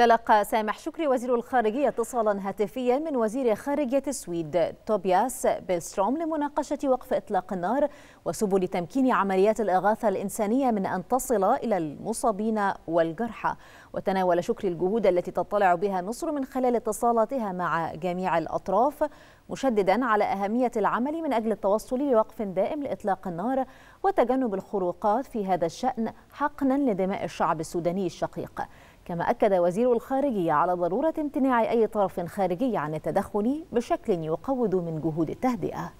تلقى سامح شكري وزير الخارجية اتصالا هاتفيا من وزير خارجية السويد توبياس بيلستروم لمناقشة وقف إطلاق النار وسبل تمكين عمليات الإغاثة الإنسانية من أن تصل إلى المصابين والجرحى وتناول شكري الجهود التي تطلع بها مصر من خلال اتصالاتها مع جميع الأطراف مشددا على أهمية العمل من أجل التوصل لوقف دائم لإطلاق النار وتجنب الخروقات في هذا الشأن حقنا لدماء الشعب السوداني الشقيق كما أكد وزير الخارجية على ضرورة امتناع أي طرف خارجي عن التدخل بشكل يقوض من جهود التهدئة